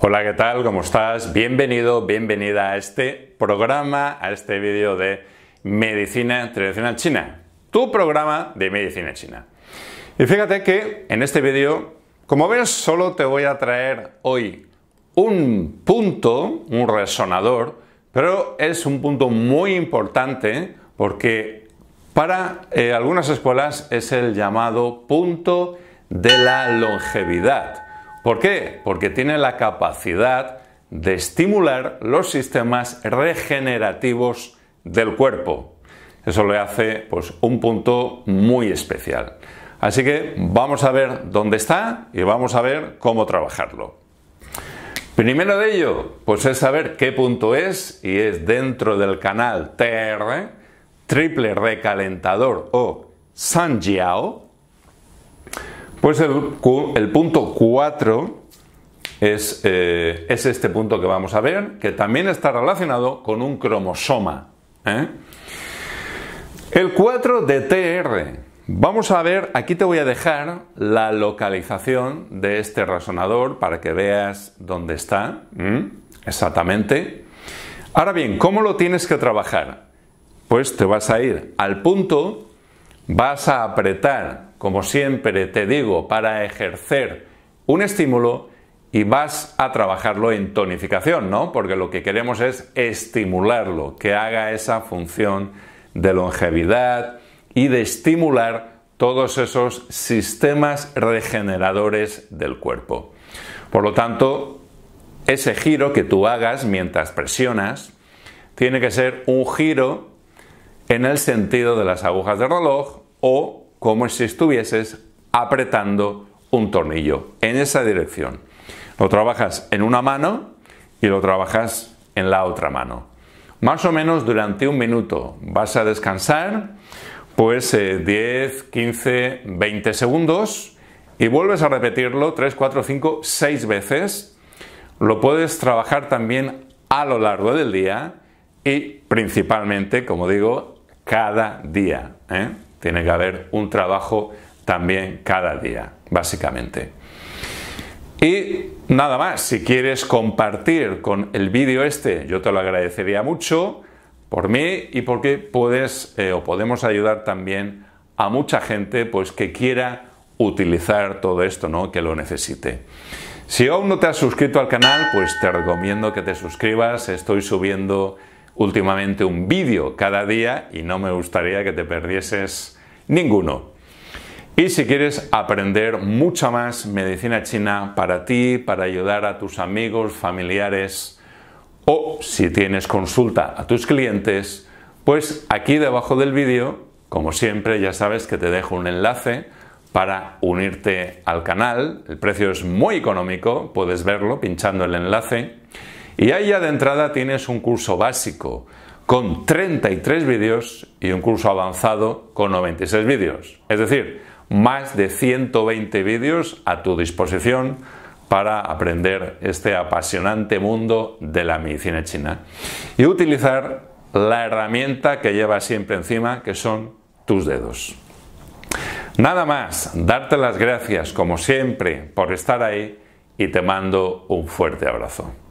Hola, ¿qué tal? ¿Cómo estás? Bienvenido, bienvenida a este programa, a este vídeo de medicina tradicional china, tu programa de medicina china. Y fíjate que en este vídeo, como ves, solo te voy a traer hoy un punto, un resonador, pero es un punto muy importante porque para eh, algunas escuelas es el llamado punto de la longevidad. ¿Por qué? Porque tiene la capacidad de estimular los sistemas regenerativos del cuerpo. Eso le hace pues, un punto muy especial. Así que vamos a ver dónde está y vamos a ver cómo trabajarlo. Primero de ello, pues es saber qué punto es y es dentro del canal TR, triple recalentador o Sanjiao, pues el, punto 4 es, eh, es, este punto que vamos a ver, que también está relacionado con un cromosoma. ¿eh? El 4 de TR. Vamos a ver, aquí te voy a dejar la localización de este resonador para que veas dónde está exactamente. Ahora bien, ¿cómo lo tienes que trabajar? Pues te vas a ir al punto, vas a apretar como siempre te digo, para ejercer un estímulo y vas a trabajarlo en tonificación, ¿no? Porque lo que queremos es estimularlo, que haga esa función de longevidad y de estimular todos esos sistemas regeneradores del cuerpo. Por lo tanto, ese giro que tú hagas mientras presionas tiene que ser un giro en el sentido de las agujas de reloj o como si estuvieses apretando un tornillo en esa dirección. Lo trabajas en una mano y lo trabajas en la otra mano. Más o menos durante un minuto vas a descansar, pues 10, 15, 20 segundos y vuelves a repetirlo 3, 4, 5, 6 veces. Lo puedes trabajar también a lo largo del día y principalmente, como digo, cada día. ¿eh? Tiene que haber un trabajo también cada día, básicamente. Y nada más, si quieres compartir con el vídeo este, yo te lo agradecería mucho por mí y porque puedes eh, o podemos ayudar también a mucha gente pues que quiera utilizar todo esto, ¿no? que lo necesite. Si aún no te has suscrito al canal, pues te recomiendo que te suscribas. Estoy subiendo últimamente un vídeo cada día y no me gustaría que te perdieses ninguno. Y si quieres aprender mucha más medicina china para ti, para ayudar a tus amigos, familiares o si tienes consulta a tus clientes, pues aquí debajo del vídeo, como siempre, ya sabes que te dejo un enlace para unirte al canal. El precio es muy económico, puedes verlo pinchando el enlace. Y ahí ya de entrada tienes un curso básico con 33 vídeos y un curso avanzado con 96 vídeos. Es decir, más de 120 vídeos a tu disposición para aprender este apasionante mundo de la medicina china y utilizar la herramienta que llevas siempre encima, que son tus dedos. Nada más, darte las gracias como siempre por estar ahí y te mando un fuerte abrazo.